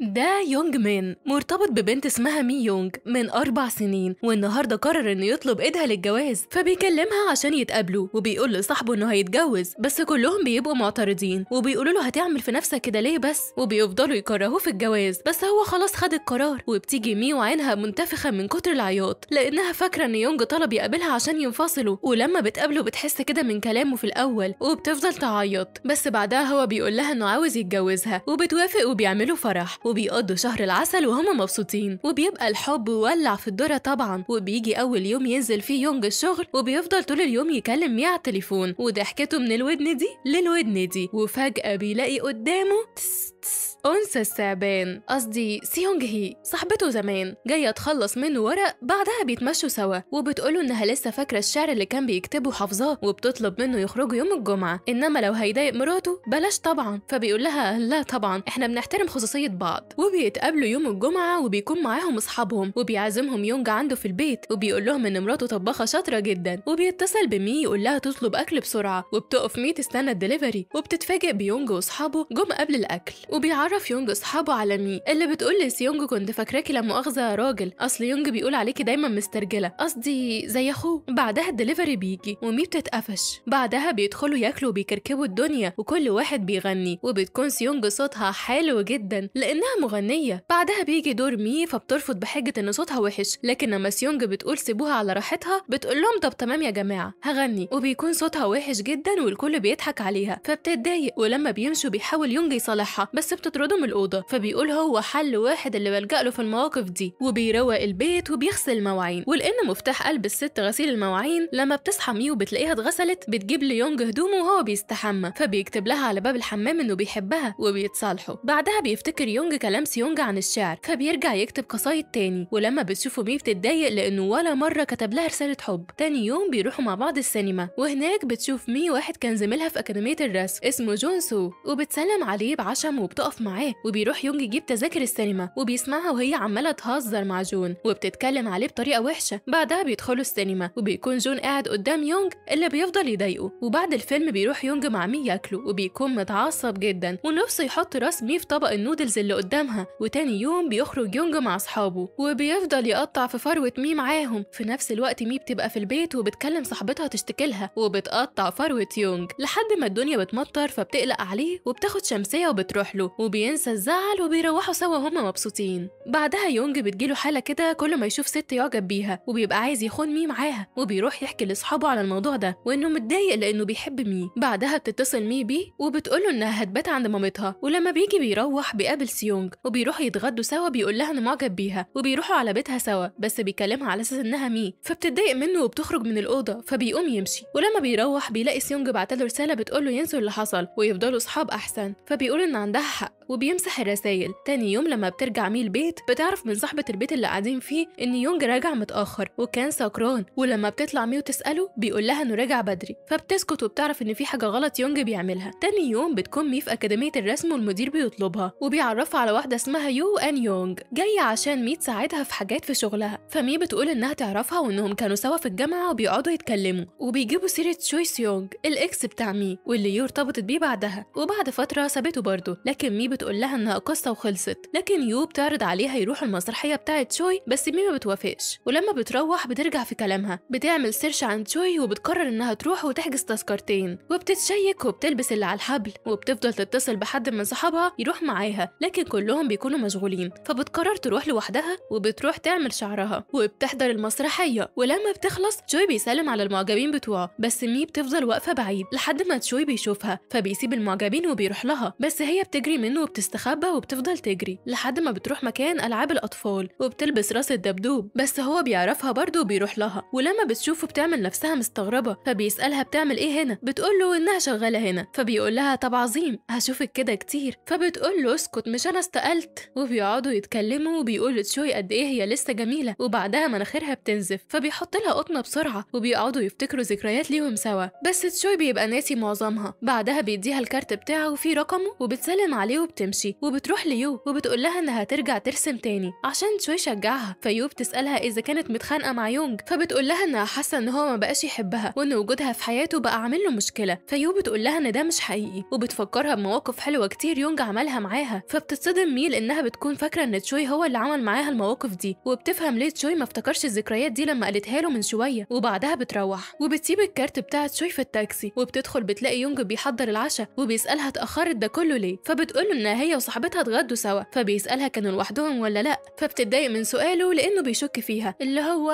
ده يونج مين مرتبط ببنت اسمها مي يونج من أربع سنين والنهاردة قرر إنه يطلب إيدها للجواز فبيكلمها عشان يتقابلوا وبيقول لصاحبه إنه هيتجوز بس كلهم بيبقوا معترضين وبيقولوا له هتعمل في نفسك كده ليه بس وبيفضلوا يكرهوه في الجواز بس هو خلاص خد القرار وبتيجي مي وعينها منتفخة من كتر العياط لأنها فاكرة إن يونج طلب يقابلها عشان ينفصلوا ولما بتقابله بتحس كده من كلامه في الأول وبتفضل تعيط بس بعدها هو بيقول لها إنه عاوز يتجوزها وبتوافق وبيعملوا فرح وبيقضوا شهر العسل وهما مبسوطين وبيبقى الحب ولع في الدرة طبعا وبيجي أول يوم ينزل فيه يونج الشغل وبيفضل طول اليوم يكلم مية على التليفون وضحكته من الودن دي للودن دي وفجأة بيلاقي قدامه تس تس أنثى الثعبان قصدي سيونج هي صاحبته زمان جاية تخلص منه ورق بعدها بيتمشوا سوا وبتقوله إنها لسه فاكرة الشعر اللي كان بيكتبه حافظاه وبتطلب منه يخرجوا يوم الجمعة إنما لو هيضايق مراته بلاش طبعا فبيقول لها لا طبعا إحنا بنحترم خصوصية بعض بعض وبيتقابلوا يوم الجمعة وبيكون معاهم أصحابهم وبيعزمهم يونج عنده في البيت وبيقول لهم إن مراته طباخة شاطرة جدا وبيتصل بمي يقول لها تطلب أكل بسرعة وبتقف مي تستنى الدليفري وبتتفاجئ بيونج وأصحابه جم قبل الأكل وبيعرف يونج أصحابه على مي اللي بتقول لسيونج كنت فاكراكي لا مؤاخذة يا راجل أصل يونج بيقول عليكي دايما مسترجلة قصدي زي أخوه بعدها الدليفري بيجي ومي بتتقفش بعدها بيدخلوا ياكلوا وبيكركبوا الدنيا وكل واحد بيغني وبتكون سيونج صوتها حلو جدا لأنها كونها مغنيه بعدها بيجي دور مي فبترفض بحجه ان صوتها وحش لكن لما سيونج بتقول سيبوها على راحتها بتقول لهم طب تمام يا جماعه هغني وبيكون صوتها وحش جدا والكل بيضحك عليها فبتتضايق ولما بيمشوا بيحاول يونج يصالحها بس بتطرده من الاوضه فبيقول هو حل واحد اللي بلجأ له في المواقف دي وبيروق البيت وبيغسل المواعين ولان مفتاح قلب الست غسيل المواعين لما بتصحى مي وبتلاقيها اتغسلت بتجيب ليونج هدومه وهو بيستحمى فبيكتب لها على باب الحمام انه بيحبها وبيتصالحوا بعدها بيفتكر يونج كلام سيونج عن الشعر فبيرجع يكتب قصايد تاني ولما بتشوفه مي بتتضايق لانه ولا مره كتب لها رساله حب تاني يوم بيروحوا مع بعض السينما وهناك بتشوف مي واحد كان زميلها في اكاديميه الرسم اسمه جون سو وبتسلم عليه بعشم وبتقف معاه وبيروح يونج يجيب تذاكر السينما وبيسمعها وهي عماله تهزر مع جون وبتتكلم عليه بطريقه وحشه بعدها بيدخلوا السينما وبيكون جون قاعد قدام يونج اللي بيفضل يضايقه وبعد الفيلم بيروح يونج مع مي ياكله وبيكون متعصب جدا ونفسه يحط راس مي في طبق النودلز اللي قدامها وتاني يوم بيخرج يونج مع أصحابه وبيفضل يقطع في فروة مي معاهم في نفس الوقت مي بتبقى في البيت وبتكلم صاحبتها تشتكي لها وبتقطع فروة يونج لحد ما الدنيا بتمطر فبتقلق عليه وبتاخد شمسية وبتروح له وبينسى الزعل وبيروحوا سوا هما مبسوطين بعدها يونج بتجيله حالة كده كل ما يشوف ست يعجب بيها وبيبقى عايز يخون مي معاها وبيروح يحكي لأصحابه على الموضوع ده وإنه متضايق لأنه بيحب مي بعدها بتتصل مي بيه وبتقوله إنها هتبات عند مامتها ولما بيجي بيروح بيقابل سيون يونغ وبيروحوا يتغدوا سوا بيقول لها انه معجب بيها وبيروحوا على بيتها سوا بس بيكلمها على اساس انها مي فبتتضايق منه وبتخرج من الاوضه فبيقوم يمشي ولما بيروح بيلاقي سيونج بعتله رساله بتقول له ينسوا اللي حصل ويفضلوا اصحاب احسن فبيقول ان عندها حق وبيمسح الرسايل تاني يوم لما بترجع مي البيت بتعرف من صاحبة البيت اللي قاعدين فيه إن يونج راجع متأخر وكان سكران ولما بتطلع مي وتسأله بيقول لها إنه راجع بدري فبتسكت وبتعرف إن في حاجة غلط يونج بيعملها تاني يوم بتكون مي في أكاديمية الرسم والمدير بيطلبها وبيعرفها على واحدة اسمها يو أن يونج جاية عشان مي تساعدها في حاجات في شغلها فمي بتقول إنها تعرفها وإنهم كانوا سوا في الجامعة وبيقعدوا يتكلموا وبيجيبوا سيرة شوي سيونج الإكس بتاع مي واللي يو ارتبطت بيه بعدها وبعد فترة سابته برضه لكن مي بتقول لها إنها قصة وخلصت لكن يو بتعرض عليها يروحوا المسرحية بتاعت شوي بس مي ما بتوافقش ولما بتروح بترجع في كلامها بتعمل سيرش عن شوي وبتقرر إنها تروح وتحجز تذكرتين وبتتشيك وبتلبس اللي على الحبل وبتفضل تتصل بحد من صحابها يروح معاها لكن كلهم بيكونوا مشغولين فبتقرر تروح لوحدها وبتروح تعمل شعرها وبتحضر المسرحيه ولما بتخلص تشوي بيسلم على المعجبين بتوعه بس مي بتفضل واقفه بعيد لحد ما تشوي بيشوفها فبيسيب المعجبين وبيروح لها بس هي بتجري منه وبتستخبى وبتفضل تجري لحد ما بتروح مكان العاب الاطفال وبتلبس راس الدبدوب بس هو بيعرفها برده وبيروح لها ولما بتشوفه بتعمل نفسها مستغربه فبيسالها بتعمل ايه هنا بتقول له انها شغاله هنا فبيقول لها طب عظيم هشوفك كده كتير فبتقول له اسكت مش انا أنا استقلت وبيقعدوا يتكلموا وبيقولوا تشوي قد إيه هي لسه جميلة وبعدها مناخيرها بتنزف فبيحط لها قطنة بسرعة وبيقعدوا يفتكروا ذكريات ليهم سوا بس تشوي بيبقى ناسي معظمها بعدها بيديها الكارت بتاعه وفيه رقمه وبتسلم عليه وبتمشي وبتروح ليو وبتقول لها إنها ترجع ترسم تاني عشان تشوي شجعها فيو بتسألها إذا كانت متخانقة مع يونج فبتقول لها إنها حاسة إن هو ما بقاش يحبها وإن وجودها في حياته بقى عامل له مشكلة فيو بتقول لها إن ده مش حقيقي وبتفكرها بمواقف حلوة كتير يونج عملها معاها فبتتصل بتتصدم ميل انها بتكون فاكره ان تشوي هو اللي عمل معاها المواقف دي وبتفهم ليه تشوي ما افتكرش الذكريات دي لما قالتها له من شويه وبعدها بتروح وبتسيب الكارت بتاع تشوي في التاكسي وبتدخل بتلاقي يونج بيحضر العشاء وبيسالها اتاخرت ده كله ليه فبتقول له ان هي وصاحبتها اتغدوا سوا فبيسالها كانوا لوحدهم ولا لا فبتتضايق من سؤاله لانه بيشك فيها اللي هو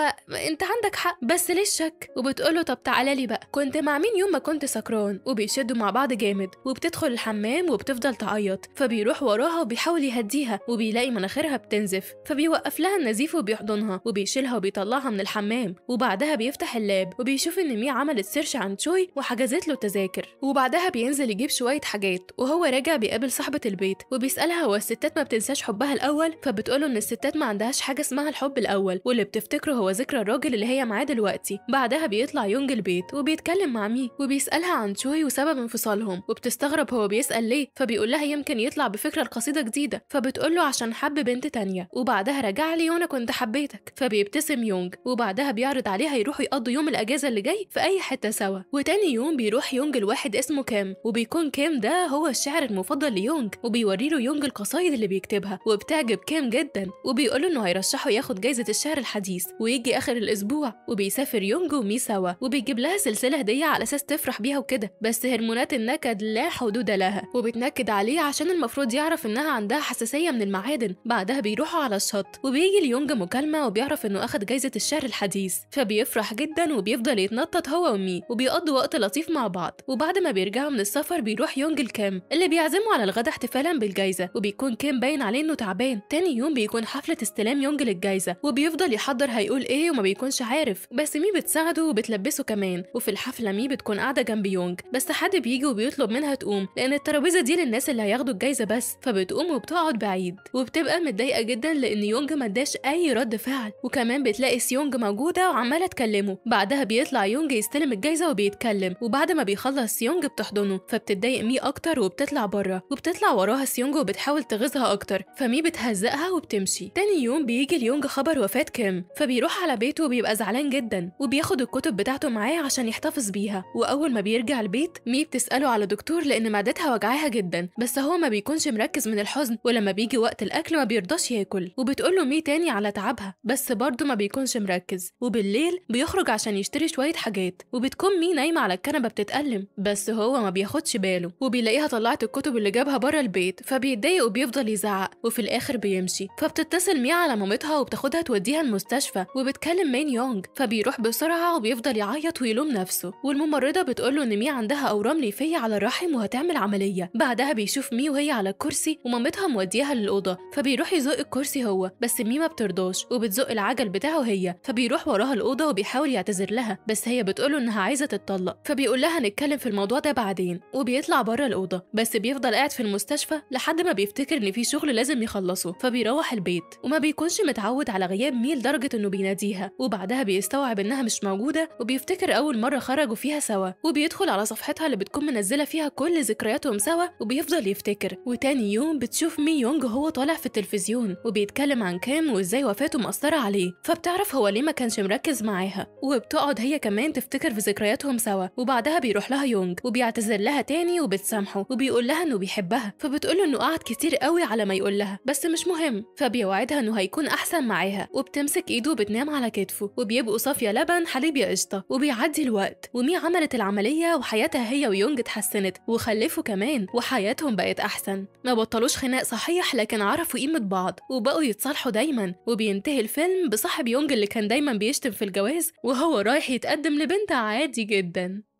انت عندك حق بس ليه الشك وبتقول له طب تعالى لي بقى كنت مع مين يوم ما كنت سكران وبيشدوا مع بعض جامد وبتدخل الحمام وبتفضل تعيط فبيروح وراها وبيحاول بيحاول يهديها وبيلاقي مناخيرها بتنزف فبيوقف لها النزيف وبيحضنها وبيشيلها وبيطلعها من الحمام وبعدها بيفتح اللاب وبيشوف ان مي عملت سيرش عن تشوي وحجزت له تذاكر وبعدها بينزل يجيب شويه حاجات وهو راجع بيقابل صاحبه البيت وبيسالها هو الستات ما بتنساش حبها الاول فبتقوله ان الستات ما عندهاش حاجه اسمها الحب الاول واللي بتفتكره هو ذكرى الراجل اللي هي معاه دلوقتي بعدها بيطلع يونج البيت وبيتكلم مع مي وبيسالها عن تشوي وسبب انفصالهم وبتستغرب هو بيسال ليه فبيقول لها يمكن يطلع بفكره القصيده جديدة فبتقول له عشان حب بنت تانية وبعدها رجع لي وانا كنت حبيتك فبيبتسم يونج وبعدها بيعرض عليها يروحوا يقضوا يوم الاجازة اللي جاي في اي حتة سوا وتاني يوم بيروح يونج لواحد اسمه كام وبيكون كام ده هو الشعر المفضل ليونج وبيوري له يونج القصايد اللي بيكتبها وبتعجب كام جدا وبيقول له انه هيرشحه ياخد جايزة الشعر الحديث ويجي اخر الاسبوع وبيسافر يونج ومي سوا وبيجيب لها سلسلة هدية على اساس تفرح بيها وكده بس هرمونات النكد لا حدود لها وبتنكد عليه عشان المفروض يعرف انها عندها حساسية من المعادن بعدها بيروحوا على الشط وبيجي ليونج مكالمة وبيعرف إنه أخد جايزة الشعر الحديث فبيفرح جدا وبيفضل يتنطط هو ومي وبيقضوا وقت لطيف مع بعض وبعد ما بيرجعوا من السفر بيروح يونج الكام اللي بيعزمه على الغدا احتفالا بالجايزة وبيكون كام باين عليه إنه تعبان تاني يوم بيكون حفلة استلام يونج للجايزة وبيفضل يحضر هيقول إيه وما بيكونش عارف بس مي بتساعده وبتلبسه كمان وفي الحفلة مي بتكون قاعدة جنب يونج بس حد بيجي وبيطلب منها تقوم لأن الترابيزة دي للناس اللي هياخدوا الجايزة بس فبتقوم بتقوم وبتقعد بعيد وبتبقى متضايقه جدا لان يونج ما اداش اي رد فعل وكمان بتلاقي سيونج موجوده وعماله تكلمه بعدها بيطلع يونج يستلم الجايزه وبيتكلم وبعد ما بيخلص سيونج بتحضنه فبتتضايق مي اكتر وبتطلع بره وبتطلع وراها سيونج وبتحاول تغيظها اكتر فمي بتهزقها وبتمشي تاني يوم بيجي ليونج خبر وفاه كيم فبيروح على بيته وبيبقى زعلان جدا وبياخد الكتب بتاعته معاه عشان يحتفظ بيها واول ما بيرجع البيت مي بتساله على دكتور لان معدتها وجعاها جدا بس هو ما بيكونش مركز من الح الحزن ولما بيجي وقت الاكل ما بيرضاش ياكل وبتقول له مي تاني على تعبها بس برضه ما بيكونش مركز وبالليل بيخرج عشان يشتري شويه حاجات وبتكون مي نايمه على الكنبه بتتألم بس هو ما بياخدش باله وبيلاقيها طلعت الكتب اللي جابها بره البيت فبيتضايق وبيفضل يزعق وفي الاخر بيمشي فبتتصل مي على مامتها وبتاخدها توديها المستشفى وبتكلم مين يونج فبيروح بسرعه وبيفضل يعيط ويلوم نفسه والممرضه بتقول له ان مي عندها اورام ليفيه على الرحم وهتعمل عمليه بعدها بيشوف مي وهي على الكرسي ومامتها مامتها موديها للأوضة فبيروح يزق الكرسي هو بس ميما بترضاش وبتزق العجل بتاعه هي فبيروح وراها الأوضة وبيحاول يعتذر لها بس هي بتقوله إنها عايزة تتطلق فبيقول لها نتكلم في الموضوع ده بعدين وبيطلع بره الأوضة بس بيفضل قاعد في المستشفى لحد ما بيفتكر إن في شغل لازم يخلصه فبيروح البيت وما بيكونش متعود على غياب مي لدرجة إنه بيناديها وبعدها بيستوعب إنها مش موجودة وبيفتكر أول مرة خرجوا فيها سوا وبيدخل على صفحتها اللي بتكون منزلة فيها كل ذكرياتهم سوا وبيفضل يفتكر وتاني يوم بت بتشوف مي يونج هو طالع في التلفزيون وبيتكلم عن كام وازاي وفاته مأثرة عليه فبتعرف هو ليه ما كانش مركز معاها وبتقعد هي كمان تفتكر في ذكرياتهم سوا وبعدها بيروح لها يونج وبيعتذر لها تاني وبتسامحه وبيقول لها انه بيحبها فبتقول له انه قعد كتير قوي على ما يقول لها بس مش مهم فبيوعدها انه هيكون احسن معاها وبتمسك ايده وبتنام على كتفه وبيبقوا صافيه لبن حليب يا قشطه وبيعدي الوقت ومي عملت العمليه وحياتها هي ويونج اتحسنت وخلفوا كمان وحياتهم بقت احسن ما بطلوش خناق صحيح لكن عرفوا قيمة بعض وبقوا يتصالحوا دايما وبينتهي الفيلم بصاحب يونج اللي كان دايما بيشتم في الجواز وهو رايح يتقدم لبنت عادي جدا